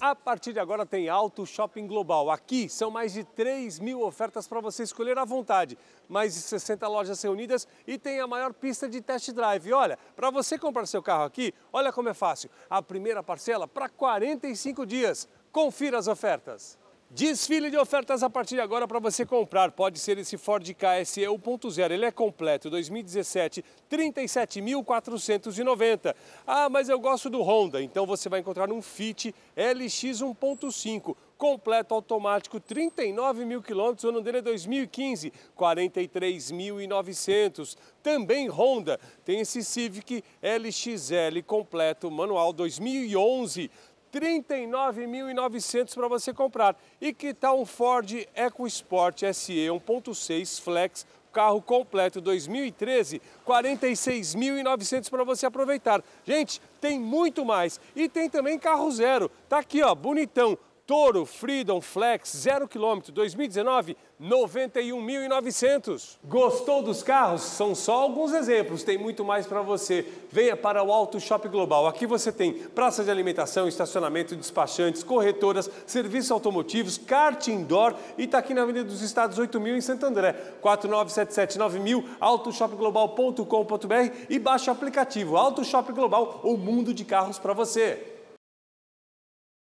A partir de agora tem Alto Shopping Global. Aqui são mais de 3 mil ofertas para você escolher à vontade. Mais de 60 lojas reunidas e tem a maior pista de test drive. olha, para você comprar seu carro aqui, olha como é fácil. A primeira parcela para 45 dias. Confira as ofertas. Desfile de ofertas a partir de agora para você comprar. Pode ser esse Ford KSE 1.0. Ele é completo, 2017, 37.490. Ah, mas eu gosto do Honda. Então você vai encontrar um Fit LX 1.5 completo automático, 39 mil quilômetros, o ano dele é 2015, 43.900. Também Honda tem esse Civic LXL completo, manual 2011, 39.900 para você comprar. E que tal um Ford EcoSport SE 1.6 Flex, carro completo 2013, 46.900 para você aproveitar. Gente, tem muito mais e tem também carro zero. Tá aqui, ó, bonitão, Toro Freedom Flex 0 km 2019, 91.900. Gostou dos carros? São só alguns exemplos, tem muito mais para você. Venha para o Auto Shop Global. Aqui você tem praça de alimentação, estacionamento, despachantes, corretoras, serviços automotivos, kart indoor e está aqui na Avenida dos Estados 8000 em Santo André. 9.000. autoshopglobal.com.br e baixe o aplicativo Auto Shop Global, o mundo de carros para você.